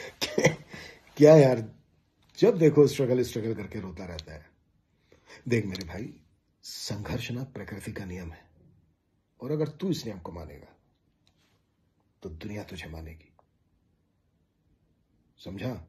क्या यार जब देखो स्ट्रगल स्ट्रगल करके रोता रहता है देख मेरे भाई संघर्ष ना प्रकृति का नियम है और अगर तू इस नियम को मानेगा तो दुनिया तुझे मानेगी समझा